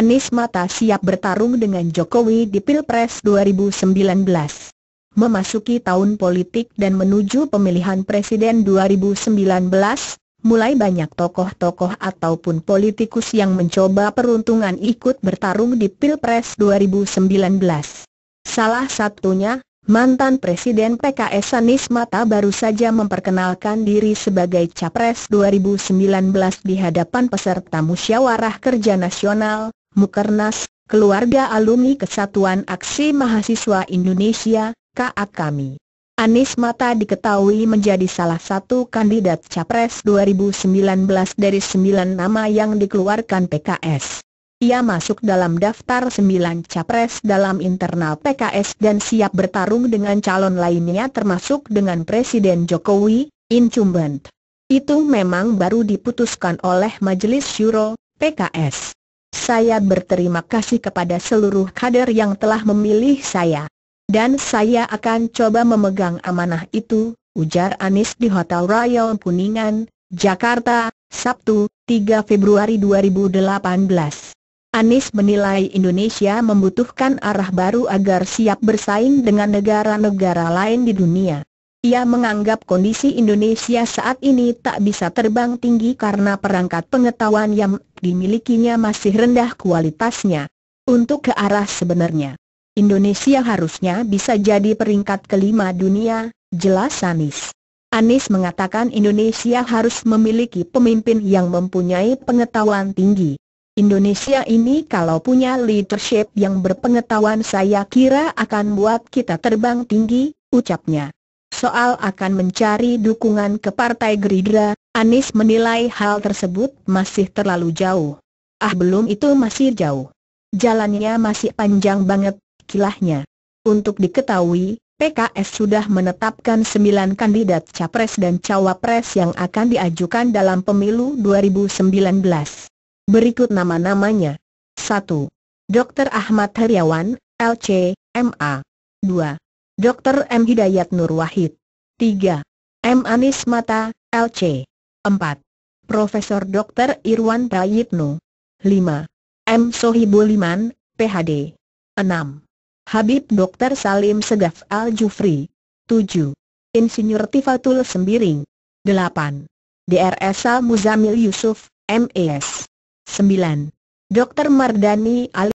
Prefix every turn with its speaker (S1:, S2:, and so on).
S1: Anies Mata siap bertarung dengan Jokowi di Pilpres 2019. Memasuki tahun politik dan menuju pemilihan presiden 2019, mulai banyak tokoh-tokoh ataupun politikus yang mencoba peruntungan ikut bertarung di Pilpres 2019. Salah satunya, mantan Presiden PKS Anies Mata baru saja memperkenalkan diri sebagai Capres 2019 di hadapan peserta Musyawarah Kerja Nasional, Mukernas, keluarga alumni Kesatuan Aksi Mahasiswa Indonesia, KA kami. Anies Mata diketahui menjadi salah satu kandidat Capres 2019 dari sembilan nama yang dikeluarkan PKS. Ia masuk dalam daftar sembilan Capres dalam internal PKS dan siap bertarung dengan calon lainnya termasuk dengan Presiden Jokowi, incumbent. Itu memang baru diputuskan oleh Majelis Syuro, PKS. Saya berterima kasih kepada seluruh kader yang telah memilih saya. Dan saya akan coba memegang amanah itu, ujar Anis di Hotel Royal Kuningan, Jakarta, Sabtu, 3 Februari 2018. Anis menilai Indonesia membutuhkan arah baru agar siap bersaing dengan negara-negara lain di dunia. Ia menganggap kondisi Indonesia saat ini tak bisa terbang tinggi karena perangkat pengetahuan yang dimilikinya masih rendah kualitasnya. Untuk ke arah sebenarnya, Indonesia harusnya bisa jadi peringkat kelima dunia, jelas Anis. Anis mengatakan Indonesia harus memiliki pemimpin yang mempunyai pengetahuan tinggi. Indonesia ini kalau punya leadership yang berpengetahuan saya kira akan buat kita terbang tinggi, ucapnya soal akan mencari dukungan ke Partai Gerindra, Anies menilai hal tersebut masih terlalu jauh. Ah belum itu masih jauh. Jalannya masih panjang banget, kilahnya. Untuk diketahui, PKS sudah menetapkan sembilan kandidat capres dan cawapres yang akan diajukan dalam pemilu 2019. Berikut nama-namanya. 1. Dr. Ahmad Heriawan, LC, MA. 2. Dr. M. Hidayat Nur Wahid. 3. M. Anis Mata, LC. 4. Profesor Dr. Irwan Prayitno. 5. M. Sohibul Iman, PhD. 6. Habib Dr. Salim Segaf Al-Jufri. 7. Insinyur Tifatul Sembiring. 8. DRSA Muzamil Yusuf, MES. 9. Dr. Mardani Al